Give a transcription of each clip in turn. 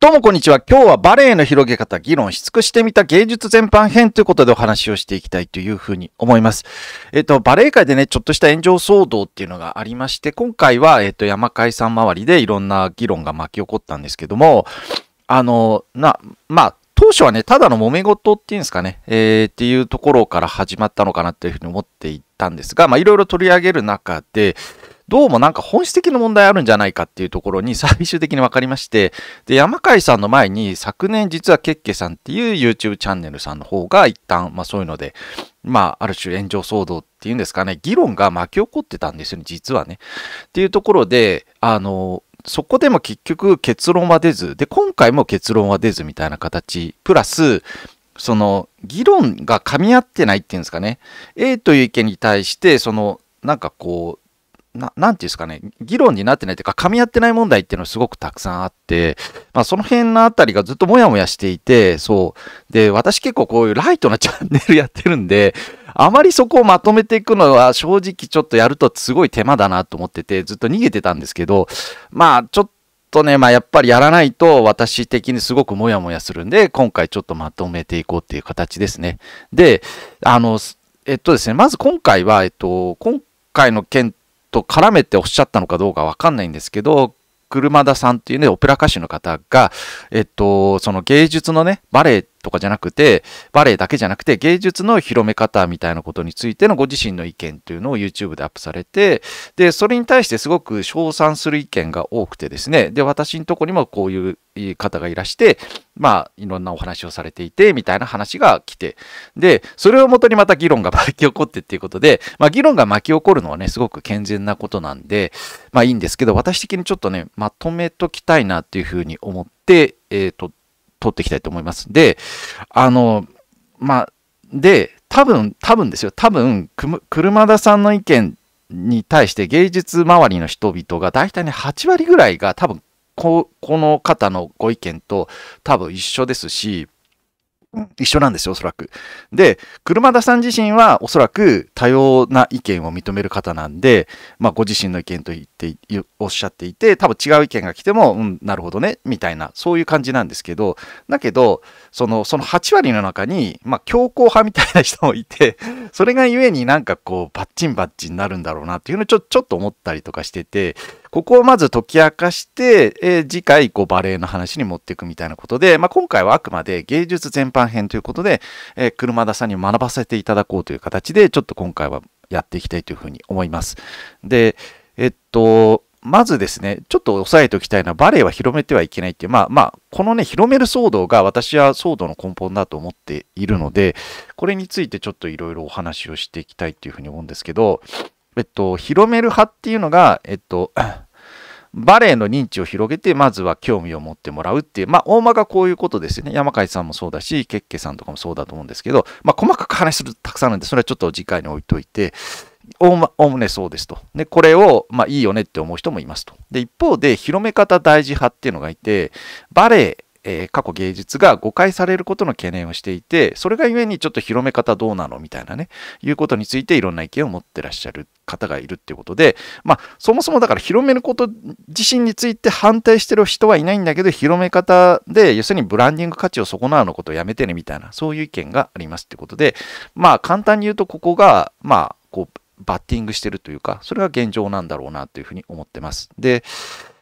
どうもこんにちは。今日はバレエの広げ方、議論し尽くしてみた芸術全般編ということでお話をしていきたいというふうに思います。えっと、バレエ界でね、ちょっとした炎上騒動っていうのがありまして、今回は、えっと、山海さん周りでいろんな議論が巻き起こったんですけども、あの、な、まあ、当初はね、ただの揉め事っていうんですかね、えー、っていうところから始まったのかなっていうふうに思っていたんですが、まあ、いろいろ取り上げる中で、どうもなんか本質的な問題あるんじゃないかっていうところに 最終的に分かりまして、で、山海さんの前に昨年実はケッケさんっていう YouTube チャンネルさんの方が一旦、まあそういうので、まあ、ある種炎上騒動っていうんですかね、議論が巻き起こってたんですよね、実はね。っていうところで、あの、そこでも結局結論は出ず、で、今回も結論は出ずみたいな形、プラス、その、議論が噛み合ってないっていうんですかね。A という意見に対して、その、なんかこう、ななんていうんですかね、議論になってないというか、噛み合ってない問題っていうのはすごくたくさんあって、まあ、その辺のあたりがずっともやもやしていて、そう。で、私結構こういうライトなチャンネルやってるんで、あまりそこをまとめていくのは正直ちょっとやるとすごい手間だなと思ってて、ずっと逃げてたんですけど、まあ、ちょっと、とね、まあ、やっぱりやらないと私的にすごくモヤモヤするんで、今回ちょっとまとめていこうっていう形ですね。で、あの、えっとですね、まず今回は、えっと、今回の件と絡めておっしゃったのかどうかわかんないんですけど、車田さんっていうね、オペラ歌手の方が、えっと、その芸術のね、バレエとかじゃなくて、バレエだけじゃなくて芸術の広め方みたいなことについてのご自身の意見というのを YouTube でアップされて、で、それに対してすごく称賛する意見が多くてですね、で、私のとこにもこういう方がいらして、まあ、いろんなお話をされていて、みたいな話が来て、で、それをもとにまた議論が巻き起こってっていうことで、まあ、議論が巻き起こるのはね、すごく健全なことなんで、まあいいんですけど、私的にちょっとね、まとめときたいなっていうふうに思って、えー、撮っ取っていきたいと思います。で、あの、まあ、で、多分、多分ですよ。多分、車田さんの意見に対して芸術周りの人々が大体ね、8割ぐらいが多分こ、この方のご意見と多分一緒ですし、一緒なんですよ、おそらく。で、車田さん自身はおそらく多様な意見を認める方なんで、まあ、ご自身の意見と言っておっしゃっていて、多分違う意見が来ても、うん、なるほどね、みたいな、そういう感じなんですけど、だけど、その、その8割の中に、まあ、強硬派みたいな人もいて、それがゆえになんかこう、バッチンバッチンになるんだろうなっていうのをちょちょっと思ったりとかしてて、ここをまず解き明かして、えー、次回こうバレエの話に持っていくみたいなことで、まあ、今回はあくまで芸術全般編ということで、えー、車田さんに学ばせていただこうという形でちょっと今回はやっていきたいというふうに思います。で、えっと、まずですね、ちょっと押さえておきたいのは、バレエは広めてはいけないっていう、まあまあ、このね、広める騒動が私は騒動の根本だと思っているので、これについてちょっといろいろお話をしていきたいっていうふうに思うんですけど、えっと、広める派っていうのが、えっと、バレエの認知を広げて、まずは興味を持ってもらうっていう、まあ、大間がこういうことですよね。山海さんもそうだし、ケッケさんとかもそうだと思うんですけど、まあ、細かく話するたくさんあるんで、それはちょっと次回に置いといて、おおむ、ねそうですと。で、これを、まあ、いいよねって思う人もいますと。で、一方で、広め方大事派っていうのがいて、バレエえー、過去芸術が誤解されることの懸念をしていて、それがゆえにちょっと広め方どうなのみたいなね、いうことについていろんな意見を持ってらっしゃる方がいるっていうことで、まあ、そもそもだから広めること自身について反対してる人はいないんだけど、広め方で、要するにブランディング価値を損なうのことをやめてね、みたいな、そういう意見がありますってことで、まあ、簡単に言うとここが、まあ、こう、バッティングしてるというか、それが現状なんだろうなというふうに思ってます。で、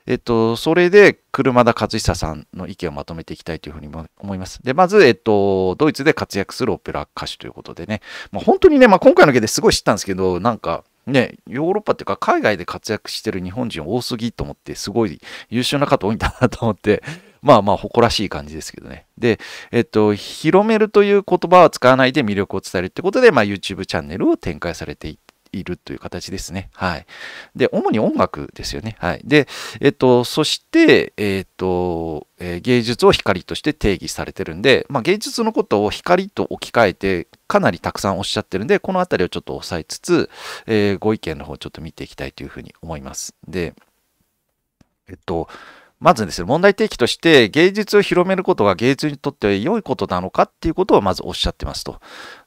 えっと、それで、車田勝久さんの意見をまとめていきたいというふうに思います。で、まず、えっと、ドイツで活躍するオペラ歌手ということでね、まあ、本当にね、まあ、今回の件ですごい知ったんですけど、なんか、ね、ヨーロッパっていうか海外で活躍してる日本人多すぎと思ってすごい優秀な方多いんだなと思って まあまあ誇らしい感じですけどねでえっと広めるという言葉は使わないで魅力を伝えるってことで、まあ、YouTube チャンネルを展開されていいるという形ですね。はい。で、主に音楽ですよね。はい。で、えっと、そして、えっと、え芸術を光として定義されてるんで、まあ、芸術のことを光と置き換えてかなりたくさんおっしゃってるんで、この辺りをちょっと押さえつつ、えー、ご意見の方ちょっと見ていきたいというふうに思います。で、えっと、まずですね、問題提起として芸術を広めることが芸術にとっては良いことなのかっていうことをまずおっしゃってますと。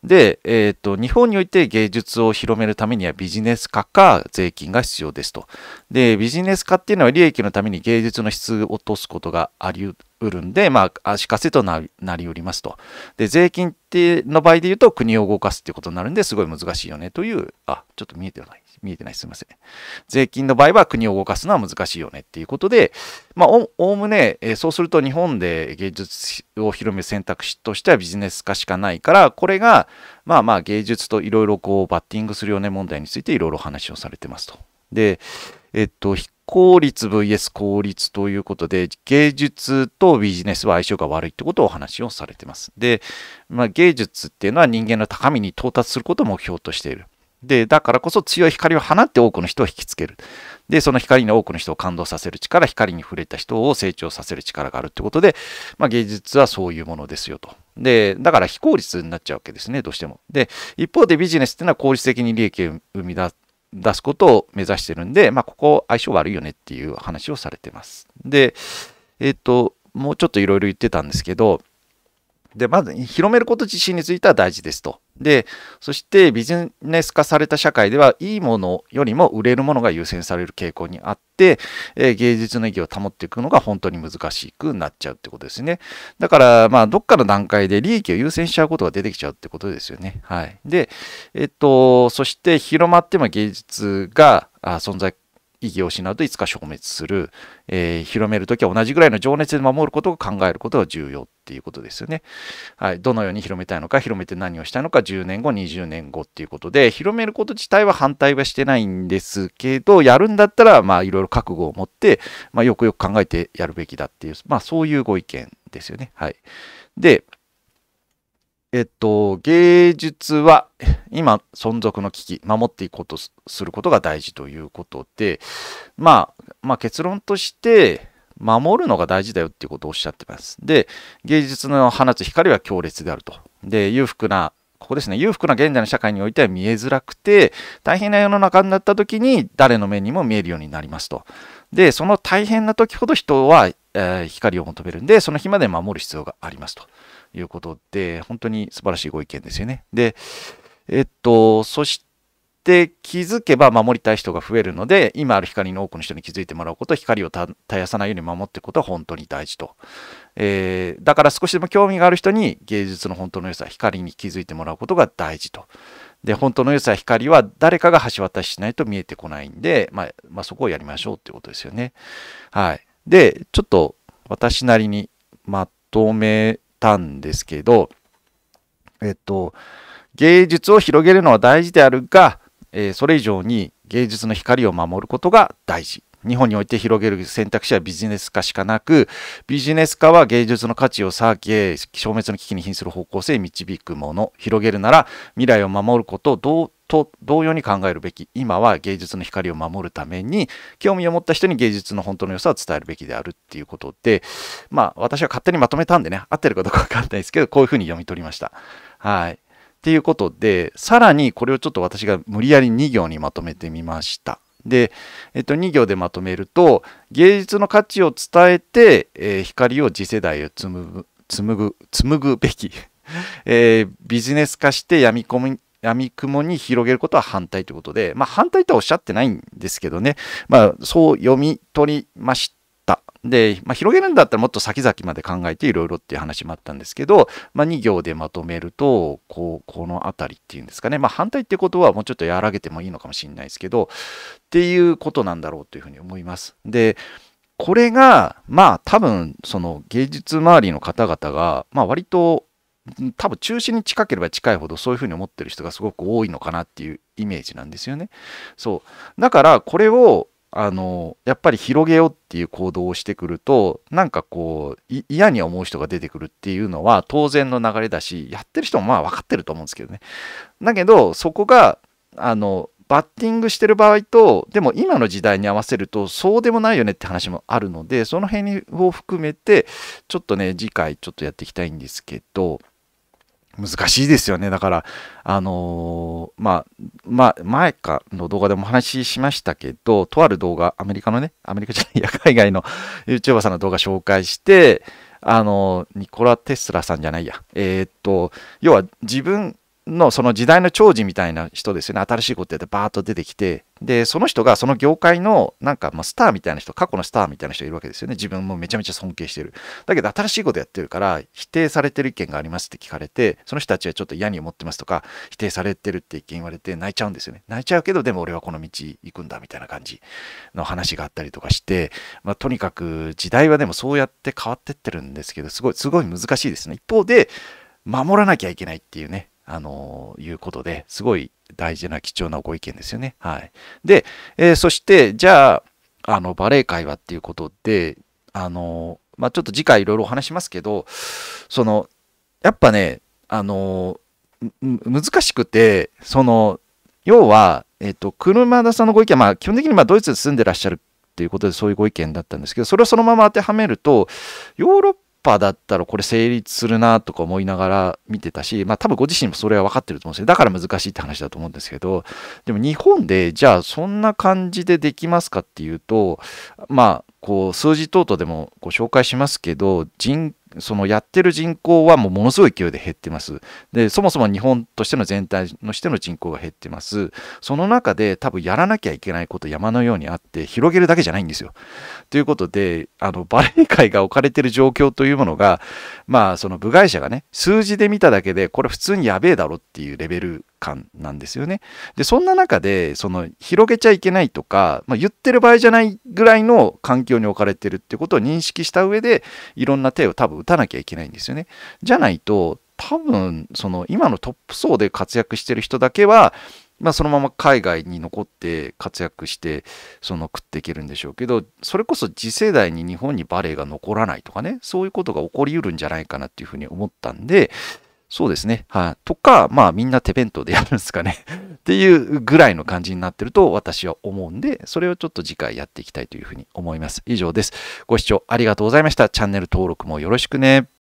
で、えっ、ー、と、日本において芸術を広めるためにはビジネス化か税金が必要ですと。で、ビジネス化っていうのは利益のために芸術の質を落とすことがありうるんで、まあ、足かせとなりうりますと。で、税金っての場合で言うと国を動かすっていうことになるんですごい難しいよねという、あ、ちょっと見えてない。見えてないすいません。税金の場合は国を動かすのは難しいよねっていうことで、まあ、おおむね、えそうすると日本で芸術を広める選択肢としてはビジネス化しかないから、これが、まあまあ芸術といろいろこうバッティングするよね問題についていろいろ話をされてますと。で、えっと、非効率 VS 効率ということで、芸術とビジネスは相性が悪いってことをお話をされてます。で、まあ、芸術っていうのは人間の高みに到達することを目標としている。で、だからこそ強い光を放って多くの人を引きつける。で、その光に多くの人を感動させる力、光に触れた人を成長させる力があるってことで、まあ、芸術はそういうものですよと。で、だから非効率になっちゃうわけですね、どうしても。で、一方でビジネスっていうのは効率的に利益を生み出すことを目指してるんで、まあ、ここ相性悪いよねっていう話をされてます。で、えっ、ー、と、もうちょっといろいろ言ってたんですけど、で、まず広めること自身については大事ですと。で、そしてビジネス化された社会では、いいものよりも売れるものが優先される傾向にあって、えー、芸術の意義を保っていくのが本当に難しくなっちゃうってことですね。だから、まあ、どっかの段階で利益を優先しちゃうことが出てきちゃうってことですよね。はい。で、えっと、そして広まっても芸術が存在異議を失うといつか消滅する、えー、広めるときは同じぐらいの情熱で守ることを考えることが重要っていうことですよね。はい、どのように広めたいのか広めて何をしたいのか10年後20年後っていうことで広めること自体は反対はしてないんですけどやるんだったらまあいろいろ覚悟を持って、まあ、よくよく考えてやるべきだっていう、まあ、そういうご意見ですよね。はい、でえっと、芸術は今存続の危機、守っていこうとすることが大事ということで、まあ、まあ、結論として、守るのが大事だよっていうことをおっしゃってます。で、芸術の放つ光は強烈であると。で、裕福な、ここですね、裕福な現在の社会においては見えづらくて、大変な世の中になった時に誰の目にも見えるようになりますと。で、その大変な時ほど人は、えー、光を求めるんで、その日まで守る必要がありますと。いうことで、本当に素晴らしいご意見ですよね。で、えっと、そして、気づけば守りたい人が増えるので、今ある光の多くの人に気づいてもらうこと、光を絶やさないように守っていくことは本当に大事と。えー、だから少しでも興味がある人に芸術の本当の良さ、光に気づいてもらうことが大事と。で、本当の良さ、光は誰かが橋渡ししないと見えてこないんで、まあ、まあ、そこをやりましょうっていうことですよね。はい。で、ちょっと私なりにまとめたんですけど、えっと、芸術を広げるのは大事であるが、えー、それ以上に芸術の光を守ることが大事。日本において広げる選択肢はビジネス化しかなく、ビジネス化は芸術の価値を下げ、消滅の危機に瀕する方向性に導くもの。広げるなら未来を守ることをどうと同様に考えるべき今は芸術の光を守るために興味を持った人に芸術の本当の良さを伝えるべきであるっていうことでまあ私は勝手にまとめたんでね合ってるかどうか分かんないですけどこういうふうに読み取りました。はい。っていうことでさらにこれをちょっと私が無理やり2行にまとめてみました。で、えっと、2行でまとめると芸術の価値を伝えて、えー、光を次世代へ紡ぐ紡ぐ紡ぐべき えー、ビジネス化して闇込み闇雲に広げることは反対ということで、まあ、反対とはおっしゃってないんですけどね、まあ、そう読み取りました。で、まあ、広げるんだったらもっと先々まで考えていろいろっていう話もあったんですけど、まあ、2行でまとめるとこうこの辺りっていうんですかね、まあ、反対ってことはもうちょっと和らげてもいいのかもしれないですけどっていうことなんだろうというふうに思います。でこれがまあ多分その芸術周りの方々が、まあ、割と多分中心に近ければ近いほどそういうふうに思ってる人がすごく多いのかなっていうイメージなんですよね。そうだからこれをあのやっぱり広げようっていう行動をしてくるとなんかこう嫌に思う人が出てくるっていうのは当然の流れだしやってる人もまあ分かってると思うんですけどね。だけどそこがあのバッティングしてる場合とでも今の時代に合わせるとそうでもないよねって話もあるのでその辺を含めてちょっとね次回ちょっとやっていきたいんですけど難しいですよね。だから、あのー、まあ、まあ、前かの動画でもお話ししましたけど、とある動画、アメリカのね、アメリカじゃないや、海外の YouTuber さんの動画紹介して、あのー、ニコラ・テスラさんじゃないや。えー、っと、要は自分のその時代の長寿みたいな人ですよね新しいことやってバーッと出てきてでその人がその業界のなんかまスターみたいな人過去のスターみたいな人いるわけですよね自分もめちゃめちゃ尊敬してるだけど新しいことやってるから否定されてる意見がありますって聞かれてその人たちはちょっと嫌に思ってますとか否定されてるって意見言われて泣いちゃうんですよね泣いちゃうけどでも俺はこの道行くんだみたいな感じの話があったりとかして、まあ、とにかく時代はでもそうやって変わってってるんですけどすごいすごい難しいですね一方で守らなきゃいけないっていうねあのいうことですごい大事な貴重なご意見ですよね。はい、で、えー、そしてじゃああのバレエ界はっていうことであの、まあ、ちょっと次回いろいろお話しますけどそのやっぱねあの難しくてその要は、えっ、ー、と、車田さんのご意見は、まあ、基本的にまドイツで住んでらっしゃるということでそういうご意見だったんですけどそれをそのまま当てはめるとヨーロッ波だったらこれ成立するなとか思いながら見てたし、まあ多分ご自身もそれは分かってると思うんですよ。だから難しいって話だと思うんですけど、でも日本でじゃあそんな感じでできますかっていうと、まあこう数字等々でもご紹介しますけど、人そのやってる人口はもうものすごい勢いで減ってます。で、そもそも日本としての全体のしての人口が減ってます。その中で多分やらなきゃいけないこと山のようにあって、広げるだけじゃないんですよ。ということで、あの、バレエ界が置かれてる状況というものが、まあ、その部外者がね、数字で見ただけで、これ普通にやべえだろっていうレベル感なんですよね。でそんな中でその広げちゃいけないとか、まあ、言ってる場合じゃないぐらいの環境に置かれてるってことを認識した上でいろんな手を多分打たなきゃいけないんですよね。じゃないと多分その今のトップ層で活躍してる人だけはまあ、そのまま海外に残って活躍してその食っていけるんでしょうけどそれこそ次世代に日本にバレエが残らないとかねそういうことが起こりうるんじゃないかなっていうふうに思ったんでそうですね。はい、あ、とか、まあみんな手弁当でやるんですかね っていうぐらいの感じになってると私は思うんで、それをちょっと次回やっていきたいというふうに思います。以上です。ご視聴ありがとうございました。チャンネル登録もよろしくね。